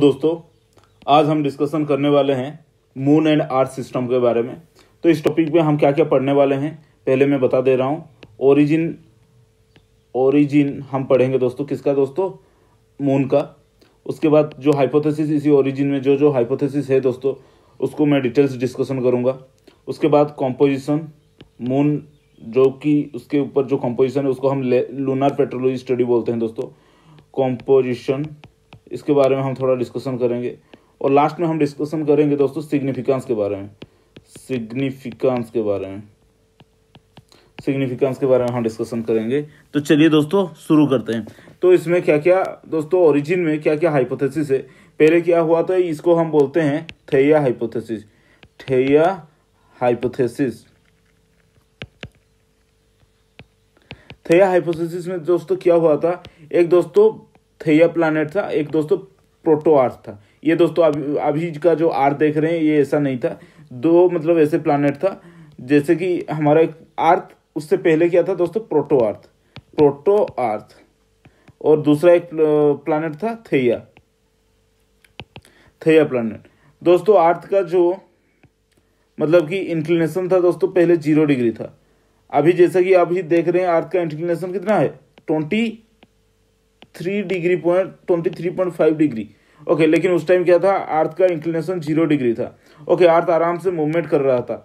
दोस्तों आज हम डिस्कशन करने वाले हैं मून एंड आर्थ सिस्टम के बारे में तो इस टॉपिक पे हम क्या क्या पढ़ने वाले हैं पहले मैं बता दे रहा हूँ ओरिजिन ओरिजिन हम पढ़ेंगे दोस्तों किसका दोस्तों मून का उसके बाद जो हाइपोथेसिस इसी ओरिजिन में जो जो हाइपोथेसिस है दोस्तों उसको मैं डिटेल्स डिस्कशन करूँगा उसके बाद कॉम्पोजिशन मून जो कि उसके ऊपर जो कॉम्पोजिशन है उसको हम लूनार पेट्रोलॉजी स्टडी बोलते हैं दोस्तों कॉम्पोजिशन इसके बारे में हम थोड़ा डिस्कशन करेंगे और लास्ट में हम डिस्कशन करेंगे दोस्तों सिग्निफिकेंस के बारे में सिग्निफिकेंस के बारे में सिग्निफिकेंस के बारे में हम डिस्कशन करेंगे तो चलिए दोस्तों शुरू करते हैं तो इसमें क्या क्या दोस्तों ओरिजिन में क्या क्या हाइपोथेसिस है पहले क्या हुआ था इसको हम बोलते हैं Theia hypothesis Theia hypothesis Theia hypothesis में दोस्तों क्या हुआ था एक दोस्तों थैया प्लानट था एक दोस्तों प्रोटो आर्थ था ये दोस्तों अभी अभी का जो आर्थ देख रहे हैं ये ऐसा नहीं था दो मतलब ऐसे प्लानट था जैसे कि हमारा एक आर्थ उससे पहले क्या था दोस्तों प्रोटो आर्थ प्रोटो आर्थ और दूसरा एक प्लानट था थैया थैया प्लानट दोस्तों आर्थ का जो मतलब कि इंक्लिनेशन था दोस्तों पहले जीरो डिग्री था अभी जैसा कि आप ही देख रहे हैं आर्थ का इंक्लिनेशन कितना है twenty three degree point twenty three point five degree okay लेकिन उस टाइम क्या था अर्थ का इंक्लिनेशन जीरो डिग्री था ओके अर्थ आराम से मूवमेंट कर रहा था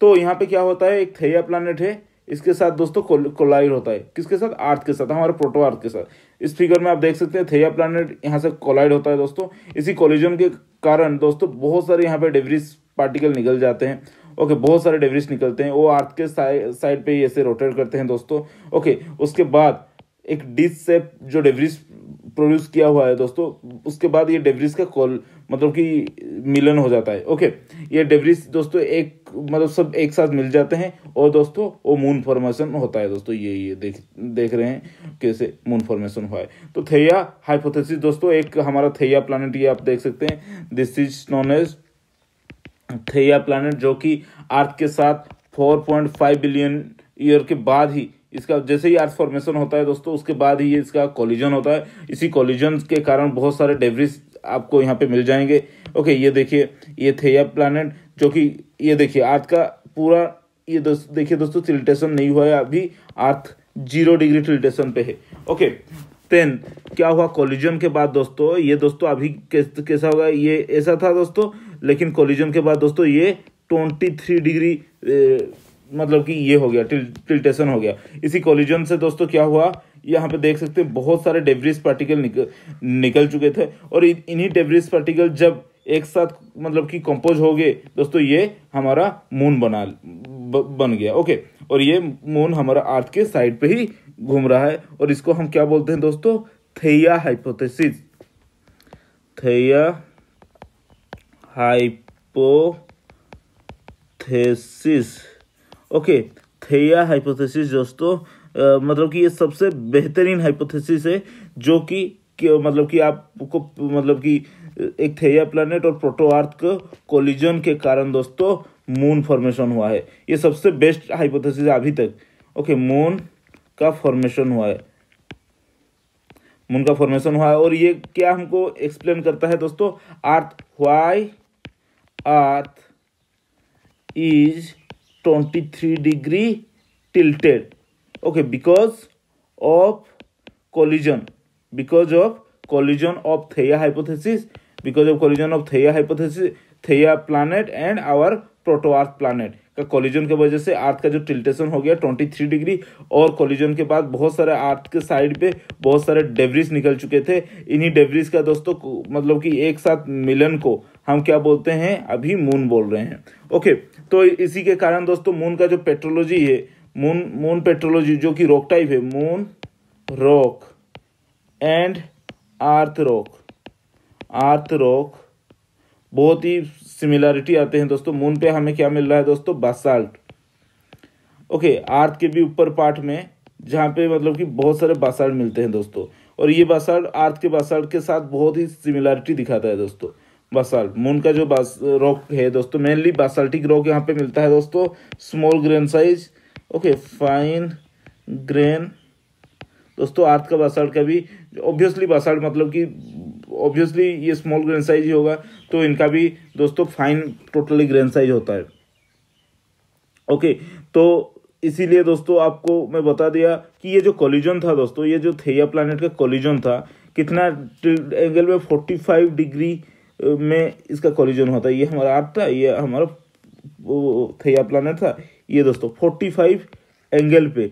तो यहाँ पे क्या होता है एक थैया प्लानट है इसके साथ दोस्तों कोलाइड होता है किसके साथ आर्थ के साथ हमारे प्रोटो आर्थ के साथ इस फिगर में आप देख सकते हैं थैया प्लानट यहाँ से कोलाइड होता है दोस्तों इसी कोलिजन के कारण दोस्तों बहुत सारे यहाँ पे डेवरिस पार्टिकल निकल जाते हैं ओके okay, बहुत सारे डेवरिस निकलते हैं वो आर्थ के साइड पे ऐसे रोटेट करते हैं दोस्तों ओके okay, उसके बाद एक डिस से जो डेवरिज प्रोड्यूस किया हुआ है दोस्तों उसके बाद ये डेवरिस का कॉल मतलब कि मिलन हो जाता है ओके ये डेवरिज दोस्तों एक मतलब सब एक साथ मिल जाते हैं और दोस्तों वो मून फॉर्मेशन होता है दोस्तों ये ये देख देख रहे हैं कैसे मून फॉर्मेशन हुआ है तो थैया हाइपोथेसिस दोस्तों एक हमारा थैया प्लानट ये आप देख सकते हैं this is known as Theia planet जो कि अर्थ के साथ फोर बिलियन ईयर के बाद ही इसका जैसे ही आर्थ फॉर्मेशन होता है दोस्तों उसके बाद ही ये इसका कॉलिजन होता है इसी कॉलिजन के कारण बहुत सारे डेब्रिस आपको यहाँ पे मिल जाएंगे ओके ये देखिए ये थे या प्लानट जो कि ये देखिए अर्थ का पूरा ये दोस्त देखिए दोस्तों टिल्टेशन नहीं हुआ है अभी अर्थ जीरो डिग्री टिल्टेशन पे है ओके तेन क्या हुआ कॉलिजन के बाद दोस्तों ये दोस्तों अभी कैसा होगा ये ऐसा था दोस्तों लेकिन कॉलिजन के बाद दोस्तों ये ट्वेंटी थ्री डिग्री मतलब कि ये हो गया टिल टिल्टेशन हो गया इसी कोलिजन से दोस्तों क्या हुआ यहाँ पे देख सकते हैं बहुत सारे डेब्रिस पार्टिकल निकल निकल चुके थे और इन्हीं डेब्रिस पार्टिकल जब एक साथ मतलब कि कंपोज हो गए दोस्तों ये हमारा मून बना ब, बन गया ओके और ये मून हमारा अर्थ के साइड पे ही घूम रहा है और इसको हम क्या बोलते हैं दोस्तों Theia hypothesis Theia hypothesis okay Theia hypothesis दोस्तों मतलब कि ये सबसे बेहतरीन हाइपोथेसिस है जो कि मतलब कि आपको मतलब कि एक थेया प्लानट और प्रोटो अर्थ को कोलिजन के कारण दोस्तों मून फॉर्मेशन हुआ है ये सबसे बेस्ट हाइपोथेसिस अभी तक ओके मून का फॉर्मेशन हुआ है मून का फॉर्मेशन हुआ है और ये क्या हमको एक्सप्लेन करता है दोस्तों earth why earth is 23 degree tilted okay because of collision because of collision of theia hypothesis because of collision of theia hypothesis theia planet and our proto earth planet का कॉलिजन की वजह से earth का जो tiltation हो गया twenty three degree और collision के बाद बहुत सारे अर्थ के साइड पे बहुत सारे डेवरीज निकल चुके थे इन्हीं डेवरीज का दोस्तों मतलब कि एक साथ मिलन को हम क्या बोलते हैं अभी मून बोल रहे हैं ओके तो इसी के कारण दोस्तों मून का जो पेट्रोलॉजी है मून मून पेट्रोलॉजी जो कि रॉक टाइप है moon rock and earth rock earth rock बहुत ही सिमिलरिटी आते हैं दोस्तों मून पे हमें क्या मिल रहा है दोस्तों बासाल्ट ओके आर्थ के भी ऊपर पार्ट में जहाँ पे मतलब कि बहुत सारे बासाल्ट मिलते हैं दोस्तों और ये बासाल्ट आर्थ के बासाल्ट के साथ बहुत ही सिमिलरिटी दिखाता है दोस्तों बसाल्ट मून का जो बास रॉक है दोस्तों मेनली बासाल्टिक रॉक यहाँ पे मिलता है दोस्तों small grain size okay fine grain दोस्तों आर्थ का बासाल्ट का भी ऑब्वियसली बासाल्ट मतलब कि ऑब्वियसली ये स्मॉल ग्रेन साइज ही होगा तो इनका भी दोस्तों फाइन टोटली ग्रेन साइज होता है ओके तो इसीलिए दोस्तों आपको मैं बता दिया कि ये जो कॉलिजन था दोस्तों ये जो थे प्लानट का कॉलिजन था कितना एंगल में फोर्टी फाइव डिग्री में इसका कॉलिजन होता है ये हमारा अर्थ था ये हमारा थैया प्लानट था ये दोस्तों फोर्टी फाइव एंगल पे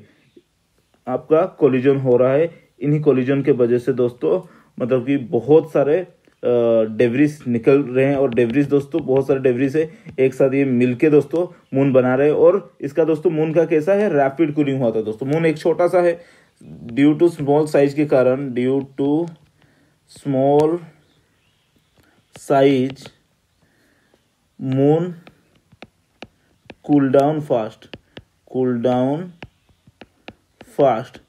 आपका कॉलिजन हो रहा है इन्हीं कॉलिजन के वजह से दोस्तों मतलब कि बहुत सारे डेवरिस निकल रहे हैं और डेवरिस दोस्तों बहुत सारे डेवरिस है एक साथ ये मिलके दोस्तों मून बना रहे हैं और इसका दोस्तों मून का कैसा है रैपिड कूलिंग हुआ था दोस्तों मून एक छोटा सा है ड्यू टू स्मॉल साइज के कारण due to small size moon cool down fast cool down fast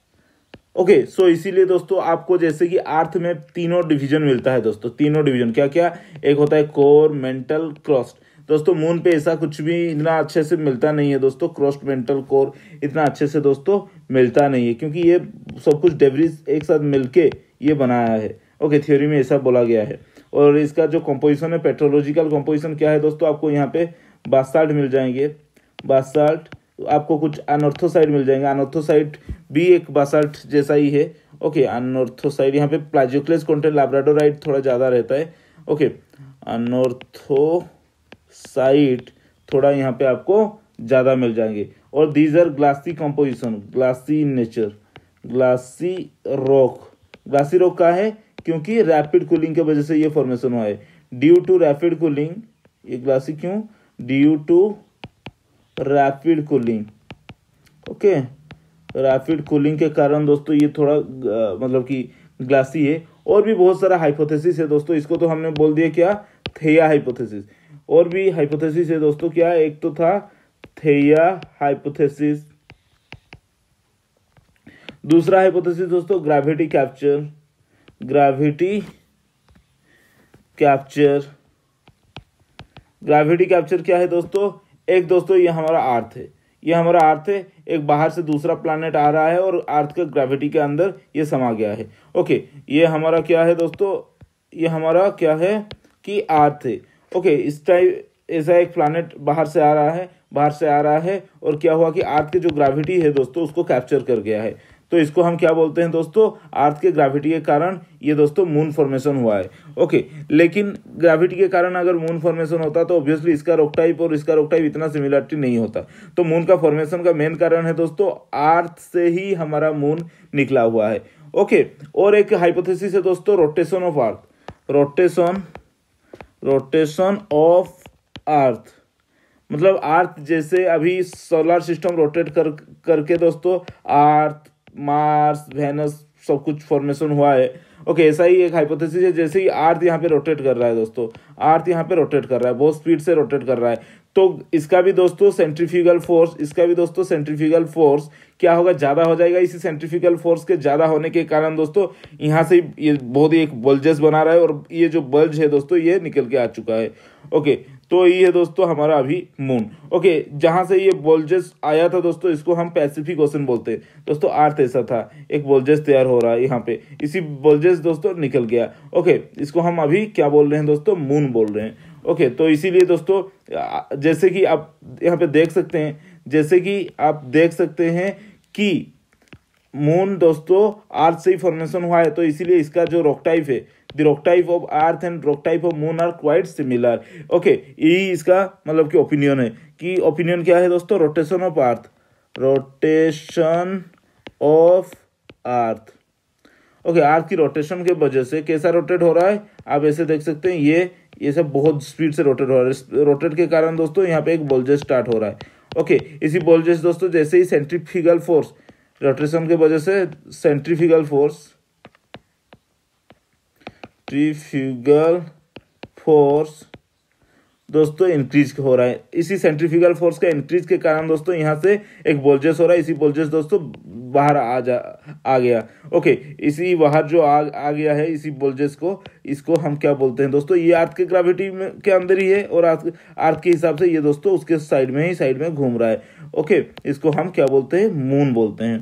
okay so इसीलिए दोस्तों आपको जैसे कि आर्थ में तीनों डिवीजन मिलता है दोस्तों तीनों डिवीजन क्या क्या एक होता है कोर मेंटल क्रॉस्ट दोस्तों मून पे ऐसा कुछ भी इतना अच्छे से मिलता नहीं है दोस्तों क्रॉस्ट मेंटल कोर इतना अच्छे से दोस्तों मिलता नहीं है क्योंकि ये सब कुछ डेब्रिज एक साथ मिलके ये बनाया है ओके थ्योरी में ऐसा बोला गया है और इसका जो कंपोजिशन है पेट्रोलॉजिकल कंपोजिशन क्या है दोस्तों आपको यहाँ पे बासाल्ट मिल जाएंगे बासाल्ट आपको कुछ अनोर्थोसाइड मिल जाएंगे अनोर्थोसाइड भी एक बासाल्ट जैसा ही है ओके अनोर्थोसाइड यहाँ पे प्लाजियोक्लेस कॉन्टेंट लाब्राडोराइट थोड़ा ज़्यादा रहता है ओके अनऑर्थोसाइट थोड़ा यहाँ पे आपको ज़्यादा मिल जाएंगे और these are glassy composition glassy nature glassy rock glassy rock का है क्योंकि रैपिड कूलिंग की वजह से ये फॉर्मेशन हुआ है ड्यू टू रैपिड कूलिंग ये ग्लासी क्यों due to rapid cooling okay rapid cooling के कारण दोस्तों ये थोड़ा मतलब कि ग्लासी है और भी बहुत सारा हाइपोथेसिस है दोस्तों इसको तो हमने बोल दिया क्या थेया हाइपोथेसिस और भी हाइपोथेसिस है दोस्तों क्या एक तो था थेया हाइपोथेसिस दूसरा हाइपोथेसिस दोस्तों gravity capture gravity capture gravity capture क्या है दोस्तों एक दोस्तों ये हमारा अर्थ है ये हमारा अर्थ है एक बाहर से दूसरा प्लानट आ रहा है और अर्थ का ग्रेविटी के अंदर ये समा गया है ओके ये हमारा क्या है दोस्तों ये हमारा क्या है कि अर्थ है ओके इस टाइप ऐसा एक प्लानट बाहर से आ रहा है बाहर से आ रहा है और क्या हुआ कि अर्थ की जो ग्राविटी है दोस्तों उसको कैप्चर कर गया है तो इसको हम क्या बोलते हैं दोस्तों अर्थ के ग्राविटी के कारण ये दोस्तों मून फॉर्मेशन हुआ है ओके लेकिन ग्राविटी के कारण अगर मून फॉर्मेशन होता तो ऑब्वियसली इसका रोक टाइप और इसका रोक टाइप इतना सिमिलरिटी नहीं होता तो मून का फॉर्मेशन का मेन कारण है दोस्तों अर्थ से ही हमारा मून निकला हुआ है ओके और एक हाइपोथेसिस है दोस्तों rotation of earth rotation rotation of earth मतलब अर्थ जैसे अभी सोलर सिस्टम रोटेट कर करके दोस्तों अर्थ मार्स वेनस सब कुछ फॉर्मेशन हुआ है ओके okay, ऐसा ही एक हाइपोथेसिस है जैसे ही अर्थ यहाँ पे रोटेट कर रहा है दोस्तों अर्थ यहाँ पे रोटेट कर रहा है बहुत स्पीड से रोटेट कर रहा है तो इसका भी दोस्तों सेंट्रीफ्यूगल फोर्स इसका भी दोस्तों सेंट्रीफ्यूगल फोर्स क्या होगा ज़्यादा हो जाएगा इसी सेंट्रीफ्यूगल फोर्स के ज़्यादा होने के कारण दोस्तों यहाँ से ये बहुत ही एक बल्जेस बना रहा है और ये जो बल्ज है दोस्तों ये निकल के आ चुका है ओके okay, तो ये है दोस्तों हमारा अभी मून ओके जहां से ये बोल्जेस आया था दोस्तों इसको हम पैसिफिक ओशन बोलते हैं दोस्तों आर्थ ऐसा था एक बोल्जेस तैयार हो रहा है यहाँ पे इसी बोल्जेस दोस्तों निकल गया ओके इसको हम अभी क्या बोल रहे हैं दोस्तों मून बोल रहे हैं ओके तो इसीलिए दोस्तों जैसे कि आप यहाँ पे देख सकते हैं जैसे कि आप देख सकते हैं कि मून दोस्तों आर्थ से ही फॉर्मेशन हुआ है तो इसीलिए इसका जो रॉक टाइप है the rock type of earth and rock type of moon are quite similar okay यही इसका मतलब कि ओपिनियन है कि ओपिनियन क्या है दोस्तों rotation of earth rotation of earth okay earth की रोटेशन के वजह से कैसा रोटेट हो रहा है आप ऐसे देख सकते हैं ये ये सब बहुत स्पीड से रोटेट हो रहा है रोटेट के कारण दोस्तों यहाँ पे एक बोल्जेस स्टार्ट हो रहा है ओके इसी बोलजेस दोस्तों जैसे ही सेंट्रीफिकल फोर्स रोटेशन के वजह से सेंट्रीफिकल फोर्स सेंट्रीफ्यूगल फोर्स दोस्तों इंक्रीज हो रहा है इसी सेंट्रीफ्यूगल फोर्स का इंक्रीज के कारण दोस्तों यहां से एक वोल्टेज हो रहा है इसी वोल्टेज दोस्तों बाहर आ जा आ गया ओके इसी बाहर जो आ, आ गया है इसी वोल्टेज को इसको हम क्या बोलते हैं दोस्तों ये अर्थ के ग्राविटी में के अंदर ही है और अर्थ के हिसाब से ये दोस्तों उसके साइड में ही साइड में घूम रहा है ओके इसको हम क्या बोलते हैं मून बोलते हैं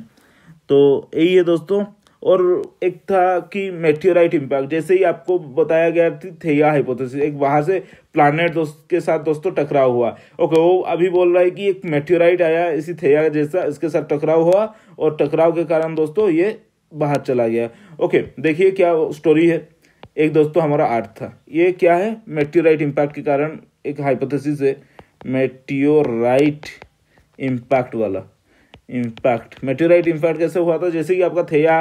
तो यही है दोस्तों और एक था कि मेट्योराइट इम्पैक्ट जैसे ही आपको बताया गया थी थेया हाइपोथेसिस एक वहाँ से प्लानट दोस्त के साथ दोस्तों टकराव हुआ ओके वो अभी बोल रहा है कि एक मेट्योराइट आया इसी थेया जैसा इसके साथ टकराव हुआ और टकराव के कारण दोस्तों ये बाहर चला गया ओके देखिए क्या स्टोरी है एक दोस्तों हमारा आर्थ था ये क्या है मेट्योराइट इम्पैक्ट के कारण एक हाइपोथेसिस है मेट्योराइट इम्पैक्ट वाला इम्पैक्ट मेट्योराइट इम्पैक्ट कैसे हुआ था जैसे कि आपका थेया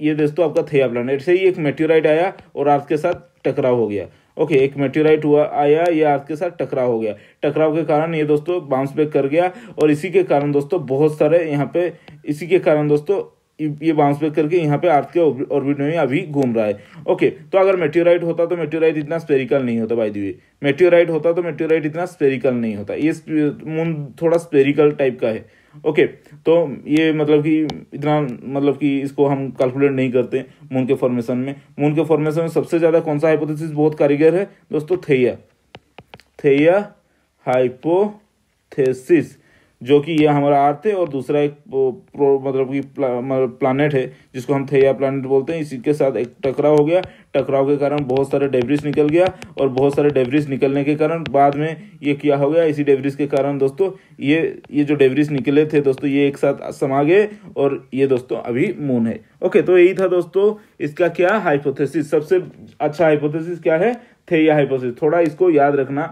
ये दोस्तों आपका थे प्लानट से ही एक मेट्योराइट आया और अर्थ के साथ टकराव हो गया ओके एक मेट्योराइट हुआ आया ये अर्थ के साथ टकराव हो गया टकराव के कारण ये दोस्तों बाउंस बैक कर गया और इसी के कारण दोस्तों बहुत सारे यहाँ पे इसी के कारण दोस्तों ये बाउंस बैक करके यहाँ पे अर्थ के ऑर्बिट में अभी घूम रहा है ओके तो अगर मेट्योराइट होता तो मेट्योराइट इतना स्पेरिकल नहीं होता भाई दीवी मेट्योराइट होता तो मेट्योराइट इतना स्पेरिकल नहीं होता ये मून थोड़ा स्पेरिकल टाइप का है ओके तो ये मतलब कि इतना मतलब कि इसको हम कैलकुलेट नहीं करते मून के फॉर्मेशन में मून के फॉर्मेशन में सबसे ज़्यादा कौन सा हाइपोथेसिस बहुत कारीगर है दोस्तों थेया थेया हाइपोथेसिस जो कि यह हमारा आर्थ है और दूसरा एक प्रो मतलब कि प्लानट मतलब है जिसको हम थेया प्लानट बोलते हैं इसी के साथ एक टकराव हो गया टकराव के कारण बहुत सारे डेब्रिस निकल गया और बहुत सारे डेब्रिस निकलने के कारण बाद में ये क्या हो गया इसी डेब्रिस के कारण दोस्तों ये ये जो डेब्रिस निकले थे दोस्तों ये एक साथ समा गए और ये दोस्तों अभी मून है ओके तो यही था दोस्तों इसका क्या हाइपोथेसिस सबसे अच्छा हाइपोथेसिस क्या है या हाइपोथेसिस थोड़ा इसको याद रखना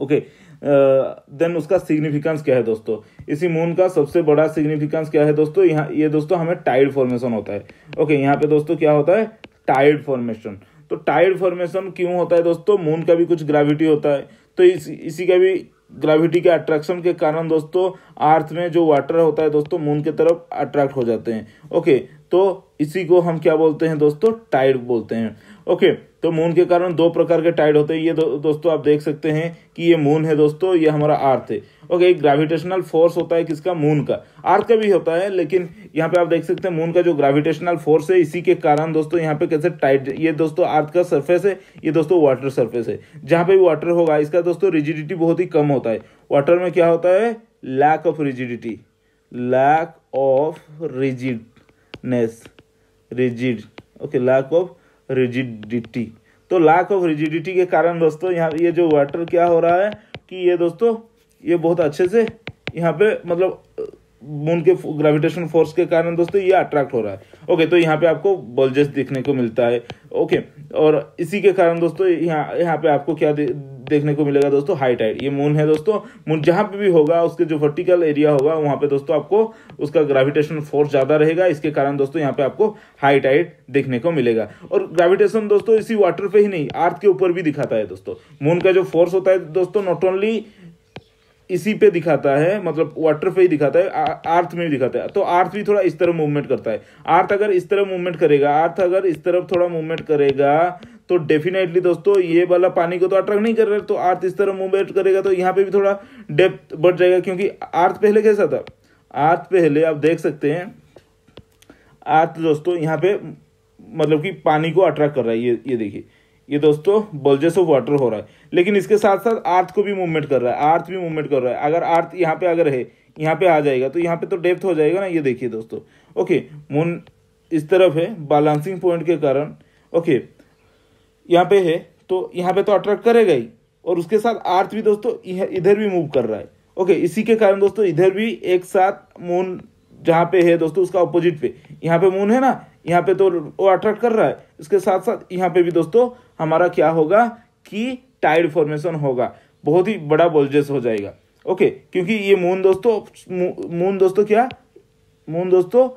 ओके okay, देन उसका सिग्निफिकेंस क्या है दोस्तों इसी मून का सबसे बड़ा सिग्निफिकेंस क्या है दोस्तों यहाँ ये दोस्तों हमें टाइड फॉर्मेशन होता है ओके यहाँ पे दोस्तों क्या होता है टाइड फॉर्मेशन तो टाइड फॉर्मेशन क्यों होता है दोस्तों मून का भी कुछ ग्रेविटी होता है तो इस इसी का भी ग्रेविटी के अट्रैक्शन के कारण दोस्तों अर्थ में जो वाटर होता है दोस्तों मून की तरफ अट्रैक्ट हो जाते हैं ओके तो इसी को हम क्या बोलते हैं दोस्तों टाइड बोलते हैं ओके तो मून के कारण दो प्रकार के टाइड होते हैं ये दो, दोस्तों आप देख सकते हैं कि ये मून है दोस्तों ये हमारा अर्थ है ओके एक ग्रेविटेशनल फोर्स होता है किसका मून का अर्थ का भी होता है लेकिन यहाँ पे आप देख सकते हैं मून का जो ग्रेविटेशनल फोर्स है इसी के कारण दोस्तों यहाँ पे कैसे टाइट ये दोस्तों अर्थ का सर्फेस है ये दोस्तों वाटर सर्फेस है जहाँ पे भी वाटर होगा इसका दोस्तों रिजिडिटी बहुत ही कम होता है वाटर में क्या होता है lack of rigidity lack of rigidness rigid okay lack of rigidity तो लैक ऑफ रिजिडिटी के कारण दोस्तों यहाँ ये जो वाटर क्या हो रहा है कि ये दोस्तों ये बहुत अच्छे से यहाँ पे मतलब मून के ग्रेविटेशन फोर्स के कारण दोस्तों ये अट्रैक्ट हो रहा है ओके तो यहाँ पे आपको बल्जेस देखने को मिलता है ओके और इसी के कारण दोस्तों यहाँ यहाँ पे आपको क्या देखने को मिलेगा दोस्तों हाई टाइड ये मून है दोस्तों मून जहां पे भी होगा उसके जो वर्टिकल एरिया होगा वहां पे दोस्तों आपको उसका ग्रेविटेशन फोर्स ज़्यादा रहेगा इसके कारण दोस्तों यहाँ पे आपको हाई टाइड देखने को मिलेगा और ग्रेविटेशन दोस्तों इसी वाटर पे ही नहीं अर्थ के ऊपर भी दिखाता है दोस्तों मून का जो फोर्स होता है दोस्तों नॉट ओनली इसी पे दिखाता है मतलब वाटर पे ही दिखाता है आर्थ में भी दिखाता है तो आर्थ भी थोड़ा इस तरह मूवमेंट करता है आर्थ अगर इस तरह मूवमेंट करेगा आर्थ अगर इस तरफ थोड़ा मूवमेंट करेगा तो डेफिनेटली दोस्तों ये वाला पानी को तो अट्रैक्ट नहीं कर रहा तो अर्थ इस तरह मूवमेंट करेगा तो यहाँ पे भी थोड़ा डेप्थ बढ़ जाएगा क्योंकि अर्थ पहले कैसा था अर्थ पहले आप देख सकते हैं अर्थ दोस्तों यहाँ पे मतलब कि पानी को अट्रैक्ट कर रहा है ये ये देखिए ये दोस्तों बल्जेस ऑफ वाटर हो रहा है लेकिन इसके साथ साथ आर्थ को भी मूवमेंट कर रहा है आर्थ भी मूवमेंट कर रहा है अगर आर्थ यहाँ पे अगर है यहाँ पे आ जाएगा तो यहाँ पे तो डेप्थ हो जाएगा ना ये देखिए दोस्तों ओके मून इस तरफ है बैलेंसिंग पॉइंट के कारण ओके okay, यहाँ पे है तो यहाँ पे तो अट्रैक्ट करेगा ही और उसके साथ अर्थ भी दोस्तों इधर भी मूव कर रहा है ओके इसी के कारण दोस्तों इधर भी एक साथ मून जहाँ पे है दोस्तों उसका ऑपोजिट पे यहाँ पे मून है ना यहाँ पे तो वो अट्रैक्ट कर रहा है उसके साथ साथ यहाँ पे भी दोस्तों हमारा क्या होगा कि टाइड फॉर्मेशन होगा बहुत ही बड़ा बोलजेस हो जाएगा ओके क्योंकि ये मून दोस्तों मून दोस्तों क्या मून दोस्तों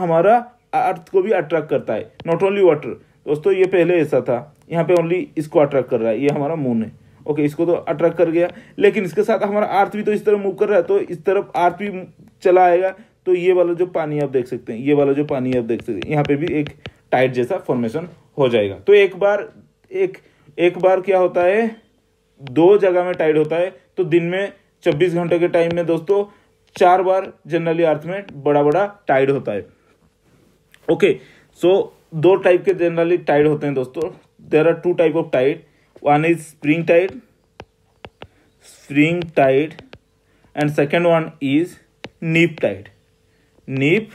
हमारा अर्थ को भी अट्रैक्ट करता है नॉट ओनली वाटर दोस्तों ये पहले ऐसा था यहाँ पे ओनली इसको अट्रैक्ट कर रहा है ये हमारा मून है ओके इसको तो अट्रैक्ट कर गया लेकिन इसके साथ हमारा आर्थ भी तो इस तरह मूव कर रहा है तो इस तरफ आर्थ भी चला आएगा तो ये वाला जो पानी आप देख सकते हैं ये वाला जो पानी आप देख सकते हैं यहाँ पे भी एक टाइट जैसा फॉर्मेशन हो जाएगा तो एक बार एक एक बार क्या होता है दो जगह में टाइट होता है तो दिन में 24 घंटे के टाइम में दोस्तों चार बार जनरली अर्थ में बड़ा बड़ा टाइड होता है ओके सो दो टाइप के जनरली टाइड होते हैं दोस्तों there are two type of tide one is spring tide spring tide and second one is नीप tide नीप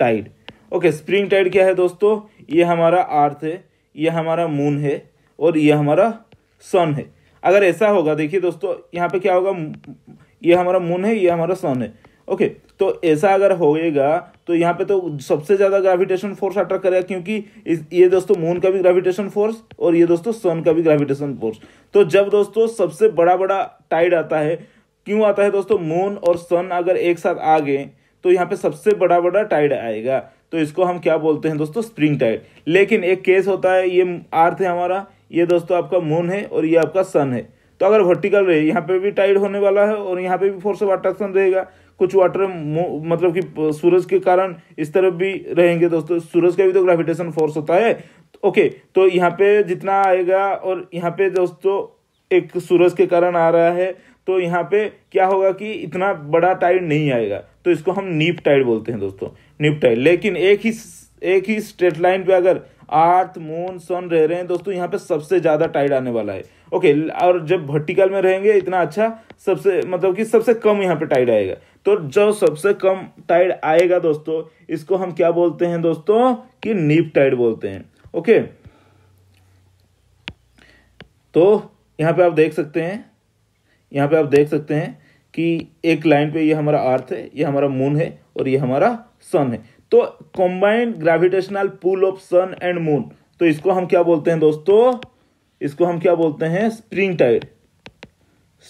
tide okay spring tide kya hai dosto ye hamara earth hai ये हमारा moon है और ये हमारा सन है अगर ऐसा होगा देखिए दोस्तों यहाँ पे क्या होगा ये हमारा मून है ये हमारा सन है ओके okay. तो ऐसा अगर होएगा तो यहाँ पे तो सबसे ज़्यादा ग्रेविटेशन फोर्स अट्रैक्ट करेगा क्योंकि इस ये दोस्तों मून का भी ग्रेविटेशन फोर्स और ये दोस्तों सन का भी ग्रेविटेशन फोर्स तो जब दोस्तों सबसे बड़ा बड़ा टाइड आता है क्यों आता है दोस्तों मून और सन अगर एक साथ आ गए तो यहाँ पे सबसे बड़ा बड़ा टाइड आएगा तो इसको हम क्या बोलते हैं दोस्तों स्प्रिंग टाइड लेकिन एक केस होता है ये अर्थ है हमारा ये दोस्तों आपका मून है और ये आपका सन है तो अगर वर्टिकल रहे यहाँ पे भी टाइड होने वाला है और यहाँ पे भी फोर्स ऑफ अट्रैक्शन रहेगा कुछ वाटर मतलब कि सूरज के कारण इस तरफ भी रहेंगे दोस्तों सूरज का भी तो ग्रेविटेशन फोर्स होता है ओके तो यहाँ पे जितना आएगा और यहाँ पे दोस्तों एक सूरज के कारण आ रहा है तो यहाँ पे क्या होगा कि इतना बड़ा टाइड नहीं आएगा तो इसको हम नीप टाइड बोलते हैं दोस्तों नीप टाइड लेकिन एक ही एक ही स्ट्रेट लाइन पे अगर अर्थ मून सन रह रहे हैं दोस्तों यहाँ पे सबसे ज़्यादा टाइड आने वाला है ओके और जब वर्टिकल में रहेंगे इतना अच्छा सबसे मतलब कि सबसे कम यहाँ पे टाइड आएगा तो जो सबसे कम टाइड आएगा दोस्तों इसको हम क्या बोलते हैं दोस्तों कि नीप टाइड बोलते हैं ओके तो यहाँ पे आप देख सकते हैं यहाँ पे आप देख सकते हैं कि एक लाइन पे ये हमारा अर्थ है ये हमारा मून है और ये हमारा सन है तो combined gravitational pull of sun and moon तो इसको हम क्या बोलते हैं दोस्तों इसको हम क्या बोलते हैं spring tide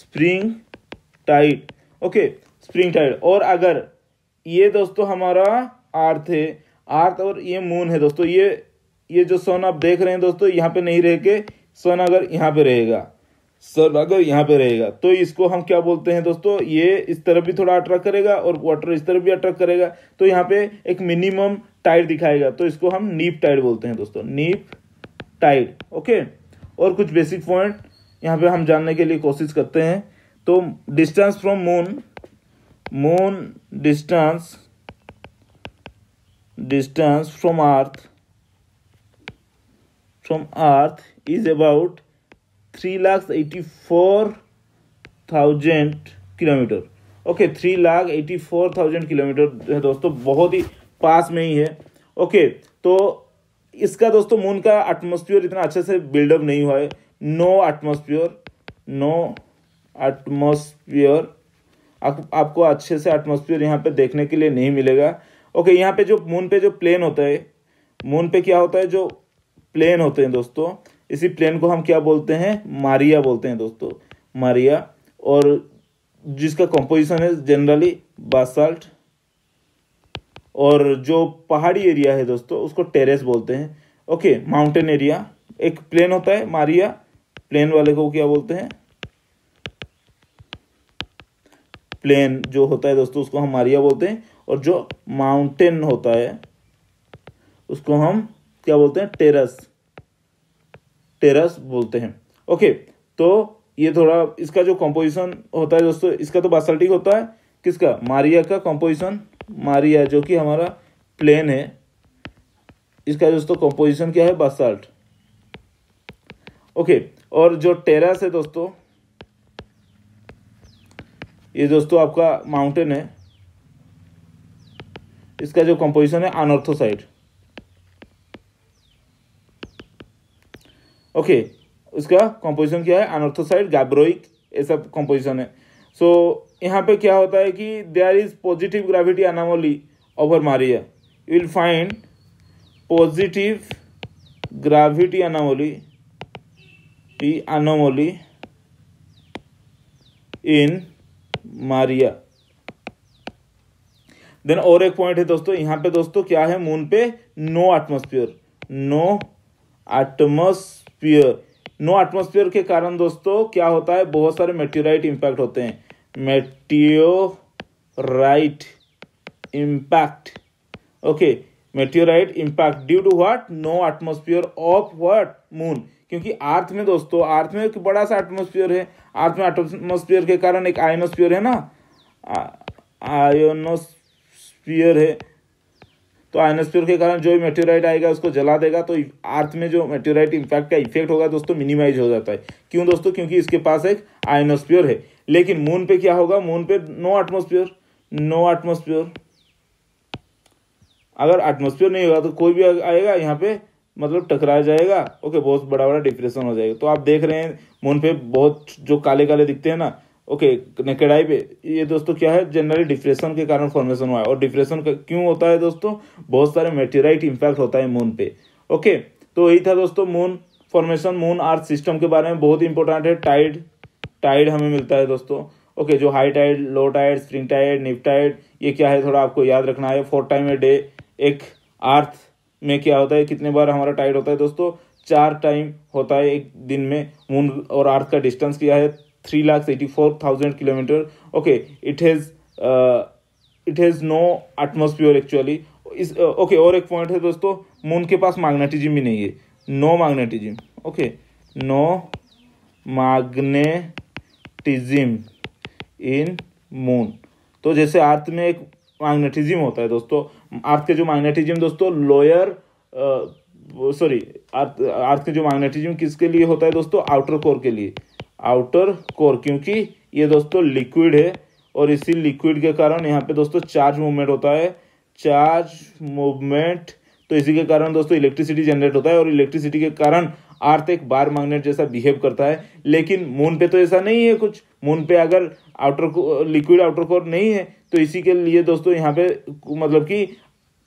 spring tide okay spring tide और अगर ये दोस्तों हमारा आर्थ है आर्थ और ये मून है दोस्तों ये ये जो सोन आप देख रहे हैं दोस्तों यहाँ पे नहीं रह के सन अगर यहाँ पे रहेगा सन अगर यहाँ पे रहेगा तो इसको हम क्या बोलते हैं दोस्तों ये इस तरफ भी थोड़ा अट्रैक्ट करेगा और वाटर इस तरफ भी अट्रैक्ट करेगा तो यहाँ पे एक मिनिमम टाइड दिखाएगा तो इसको हम नीप टाइड बोलते हैं दोस्तों नीप टाइड ओके और कुछ बेसिक पॉइंट यहाँ पे हम जानने के लिए कोशिश करते हैं तो distance from moon moon distance distance from earth three lakh eighty four thousand kilometre okay three lakh eighty four thousand kilometre है दोस्तों बहुत ही पास में ही है ओके okay, तो इसका दोस्तों मून का एटमोस्फियर इतना अच्छे से बिल्डअप नहीं हुआ है नो एटमोस्फियर नो एटमोस्फियर आप, आपको अच्छे से एटमोस्फियर यहाँ पे देखने के लिए नहीं मिलेगा ओके यहाँ पे जो मून पे जो प्लेन होता है मून पे क्या होता है जो प्लेन होते हैं दोस्तों इसी प्लेन को हम क्या बोलते हैं मारिया बोलते हैं दोस्तों मारिया और जिसका कंपोजिशन है जनरली बासाल्ट और जो पहाड़ी एरिया है दोस्तों उसको टेरेस बोलते हैं ओके माउंटेन एरिया एक प्लेन होता है मारिया प्लेन वाले को क्या बोलते हैं प्लेन जो होता है दोस्तों उसको हम मारिया बोलते हैं और जो माउंटेन होता है उसको हम क्या बोलते हैं टेरस टेरस बोलते हैं ओके तो ये थोड़ा इसका जो कॉम्पोजिशन होता है दोस्तों इसका तो बासल्टिक होता है किसका मारिया का कॉम्पोजिशन मारिया जो कि हमारा प्लेन है इसका दोस्तों कंपोजिशन क्या है बासाल्ट ओके और जो टेरास है दोस्तों ये दोस्तों आपका माउंटेन है इसका जो कंपोजिशन है अनऑर्थोसाइड ओके उसका कंपोजिशन क्या है अनऑर्थोसाइड गैब्रोइक ये सब कंपोजिशन है सो so, यहाँ पे क्या होता है कि there is positive gravity anomaly over maria you will find positive gravity anomaly P anomaly in maria then और एक पॉइंट है दोस्तों यहाँ पे दोस्तों क्या है मून पे no atmosphere no atmosphere no atmosphere के कारण दोस्तों क्या होता है बहुत सारे मेटेराइट इंपैक्ट होते हैं meteorite impact okay meteorite impact due to what no atmosphere of what moon क्योंकि अर्थ में दोस्तों अर्थ में एक बड़ा सा एटमोस्फियर है अर्थ में एटमोस्फियर के कारण एक आयोनोस्फियर है ना आयोनोस्फियर है तो आयनोस्फीयर के कारण जो भी मेट्योराइट आएगा उसको जला देगा तो अर्थ में जो मेट्योराइट इम्पैक्ट का इफेक्ट होगा दोस्तों मिनिमाइज हो जाता है क्यों दोस्तों क्योंकि इसके पास एक आयनोस्फियर है लेकिन मून पे क्या होगा मून पे नो एटमोस्फियर नो एटमोस्फियर अगर एटमोस्फियर नहीं होगा तो कोई भी आएगा यहाँ पे मतलब टकरा जाएगा ओके बहुत बड़ा बड़ा डिप्रेशन हो जाएगा तो आप देख रहे हैं मून पे बहुत जो काले काले दिखते हैं ना ओके नेकेडाई पे ये दोस्तों क्या है जनरली डिप्रेशन के कारण फॉर्मेशन हुआ है और डिप्रेशन क्यों होता है दोस्तों बहुत सारे मेटेराइट इम्पैक्ट होता है मून पे ओके तो यही था दोस्तों moon formation moon earth system के बारे में बहुत इंपॉर्टेंट है टाइड टाइड हमें मिलता है दोस्तों ओके जो high tide low tide spring tide neap tide tide ये क्या है थोड़ा आपको याद रखना है फोर टाइम ए डे एक अर्थ में क्या होता है कितने बार हमारा टाइड होता है दोस्तों चार टाइम होता है एक दिन में मून और अर्थ का डिस्टेंस क्या है three lakhs eighty four thousand kilometer. Okay, it has uh, it has no atmosphere actually इस ओके uh, और एक पॉइंट है दोस्तों मून के पास मैग्नेटिज्म भी नहीं है no magnetism okay no magnetism in moon तो जैसे अर्थ में एक मैग्नेटिज्म होता है दोस्तों अर्थ के जो मैग्नेटिज्म दोस्तों लोअर सॉरी अर्थ अर्थ के जो मैग्नेटिज्म किसके लिए होता है दोस्तों आउटर कोर के लिए आउटर कोर क्योंकि ये दोस्तों लिक्विड है और इसी लिक्विड के कारण यहाँ पे दोस्तों चार्ज मूवमेंट होता है चार्ज मूवमेंट तो इसी के कारण दोस्तों इलेक्ट्रिसिटी जनरेट होता है और इलेक्ट्रिसिटी के कारण अर्थ एक बार मैग्नेट जैसा बिहेव करता है लेकिन मून पे तो ऐसा नहीं है कुछ मून पे अगर आउटर लिक्विड आउटर कोर नहीं है तो इसी के लिए दोस्तों यहाँ पे मतलब कि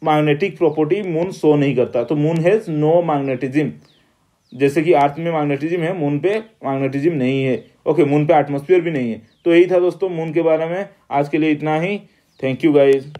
मैग्नेटिक प्रॉपर्टी मून शो नहीं करता तो मून हैज नो मैग्नेटिज्म जैसे कि अर्थ में मैग्नेटिज्म है मून पे मैग्नेटिज्म नहीं है ओके मून पे एटमोस्फियर भी नहीं है तो यही था दोस्तों मून के बारे में आज के लिए इतना ही थैंक यू गाइज